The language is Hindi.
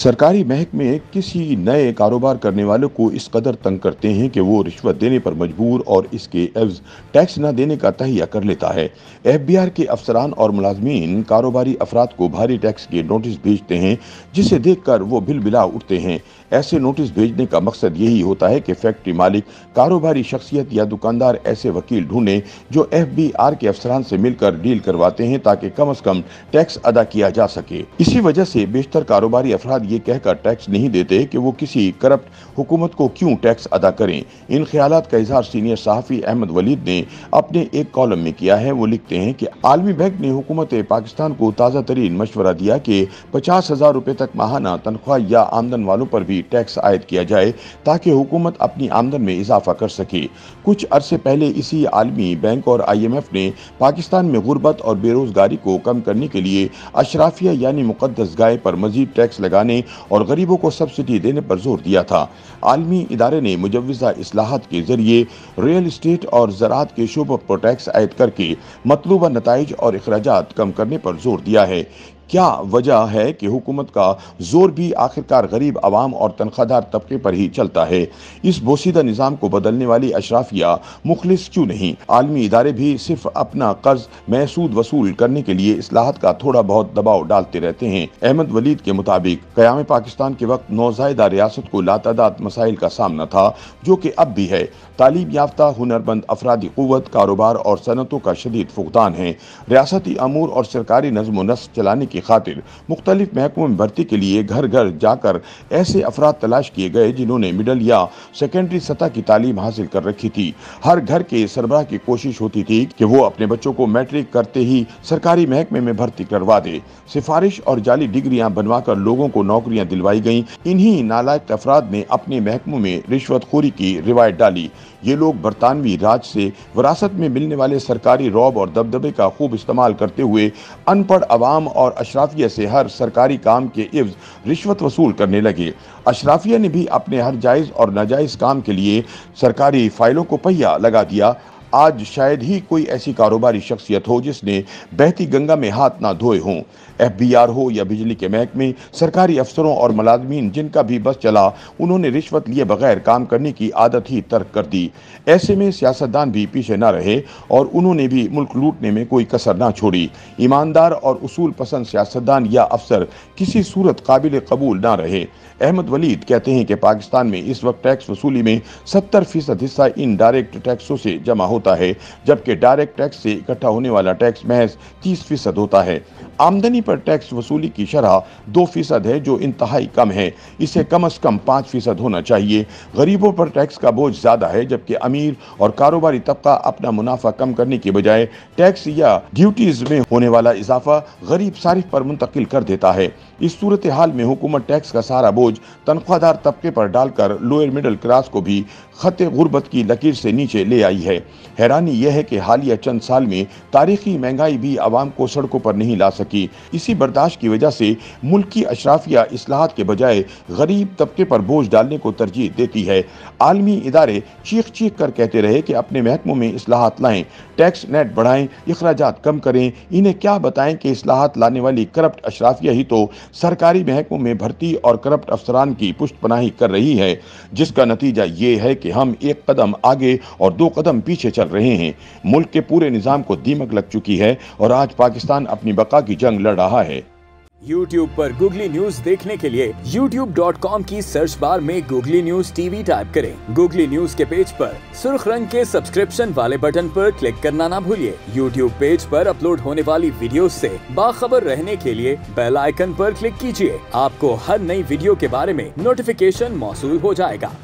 सरकारी महकमे किसी नए कारोबार करने वालों को इस कदर तंग करते हैं कि वो रिश्वत देने पर मजबूर और इसके एवज टैक्स न देने का तहिया कर लेता है एफबीआर के अफसरान और मुलाजमीन कारोबारी अफराद को भारी टैक्स के नोटिस भेजते हैं जिसे देखकर वो बिल बिला उठते हैं ऐसे नोटिस भेजने का मकसद यही होता है कि फैक्ट्री मालिक कारोबारी शख्सियत या दुकानदार ऐसे वकील ढूंढें जो एफ बी आर के अफसरान से मिलकर डील करवाते हैं ताकि कम अज कम टैक्स अदा किया जा सके इसी वजह से बेशतर कारोबारी अफराद बाद ये कहकर टैक्स नहीं देते कि वो किसी करप्ट हुकूमत को क्यों टैक्स अदा करें इन ख्याल का इजहार सीनियर सहाफ़ी अहमद वलीद ने अपने एक कॉलम में किया है वो लिखते हैं कि आलमी बैंक ने हुकूमत पाकिस्तान को ताज़ा तरीन मशवरा दिया कि पचास हज़ार रुपये तक माहाना तनख्वाह या आमदन वालों पर भी टैक्स आयद किया जाए ताकि हुकूमत अपनी आमदन में इजाफा कर सके कुछ अरसे पहले इसी आलमी बैंक और आई एम एफ ने पाकिस्तान में गुर्बत और बेरोज़गारी को कम करने के लिए अशराफिया यानी मुकदस गाय पर मजीद टैक्स लगाने बढ़ाने और गरीबों को सब्सिडी देने पर जोर दिया था आलमी इदारे ने मुजवजा असलाहत के जरिए रियल इस्टेट और ज़रात के शोबों पर टैक्स आयद करके मतलूबा नतज और अखराज कम करने पर जोर दिया है क्या वजह है कि हुकूमत का जोर भी आखिरकार गरीब आवाम और तनख्वाहदार तबके पर ही चलता है इस बोसीदा निज़ाम को बदलने वाली अशराफिया मुखलिस क्यों नहीं आलमी इदारे भी सिर्फ अपना कर्ज महसूद वसूल करने के लिए असलाहत का थोड़ा बहुत दबाव डालते रहते हैं अहमद वलीद के मुताबिक क्याम पाकिस्तान के वक्त नौजायदा रियासत को लातादात मसाइल का सामना था जो कि अब भी है तालीम याफ्ता हुनरमंद अफराधी क़वत कारोबार और सनतों का शदीद फुकदान है रियासती अमूर और सरकारी नज्म नस्क चलाने के खातिर मुख्तलिफ महकमों में भर्ती के लिए घर घर जाकर ऐसे अफराद तलाश किए गए जिन्होंने मिडल या सेकेंडरी सतह की तालीम हासिल कर रखी थी हर घर के सरबराह की कोशिश होती थी कि वो अपने बच्चों को मैट्रिक करते ही सरकारी महकमे में भर्ती करवा दे सिफारिश और जाली बनवा बनवाकर लोगों को नौकरियाँ दिलवाई गयी इन्ही नालायक अफराद ने अपने महकमों में रिश्वतखोरी की रिवायत डाली ये लोग बरतानवी राज से विरासत में मिलने वाले सरकारी रौब और दबदबे का खूब इस्तेमाल करते हुए अनपढ़ आवाम और अशराफिया से हर सरकारी काम के इव्ज रिश्वत वसूल करने लगे अशराफिया ने भी अपने हर जायज़ और नाजायज़ काम के लिए सरकारी फाइलों को पहिया लगा दिया आज शायद ही कोई ऐसी कारोबारी शख्सियत हो जिसने बहती गंगा में हाथ ना धोए हों आर हो या बिजली के महकमे सरकारी अफसरों और मुलाजमीन जिनका भी बस चला उन्होंने रिश्वत लिए बगैर काम करने की आदत ही तर्क कर दी ऐसे में सियासतदान भी पीछे ना रहे और उन्होंने भी मुल्क लूटने में कोई कसर ना छोड़ी ईमानदार और उसूल पसंद सियासतदान या अफसर किसी सूरत काबिल कबूल ना रहे अहमद वलीद कहते हैं कि पाकिस्तान में इस वक्त टैक्स वसूली में सत्तर फीसद हिस्सा इन डायरेक्ट टैक्सों से जमा होता होता है जबकि डायरेक्ट टैक्स से इकट्ठा होने वाला टैक्स महज तीस फीसद होता है आमदनी पर टैक्स वसूली की शरह दो फीसद है जो इंतहाई कम है इसे कम अज कम पाँच फीसद होना चाहिए गरीबों पर टैक्स का बोझ ज़्यादा है जबकि अमीर और कारोबारी तबका अपना मुनाफा कम करने के बजाय टैक्स या ड्यूटीज़ में होने वाला इजाफा गरीब सारिफ पर मुंतकिल कर देता है इस सूरत हाल में हुकूमत टैक्स का सारा बोझ तनख्वाहदार तबके पर डालकर लोअर मिडिल क्लास को भी खत गुर्बत की लकीर से नीचे ले आई है हैरानी यह है कि हालिया चंद साल में तारीखी महंगाई भी आवाम को सड़कों पर नहीं ला सकी इसी बर्दाश्त की वजह से मुल्क की अशराफिया असलाहत के बजाय गरीब तबके पर बोझ डालने को तरजीह देती है आलमी इदारे चीख चीख कर कहते रहे कि अपने महकमों में असलाहत लाएं टैक्स नेट बढ़ाएं अखराज कम करें इन्हें क्या बताएं कि असलाहत लाने वाली करप्ट अशराफिया ही तो सरकारी महकमों में भर्ती और करप्ट अफसरान की पुष्ट पनाही कर रही है जिसका नतीजा ये है कि हम एक कदम आगे और दो कदम पीछे चल चल रहे हैं मुल्क के पूरे निज़ाम को दीमक लग चुकी है और आज पाकिस्तान अपनी बका की जंग लड़ रहा है YouTube पर Google News देखने के लिए YouTube.com की सर्च बार में Google News TV टाइप करें। Google News के पेज पर सुर्ख रंग के सब्सक्रिप्शन वाले बटन पर क्लिक करना ना भूलिए YouTube पेज पर अपलोड होने वाली वीडियो से बाखबर रहने के लिए बेल आइकन पर क्लिक कीजिए आपको हर नई वीडियो के बारे में नोटिफिकेशन मौसू हो जाएगा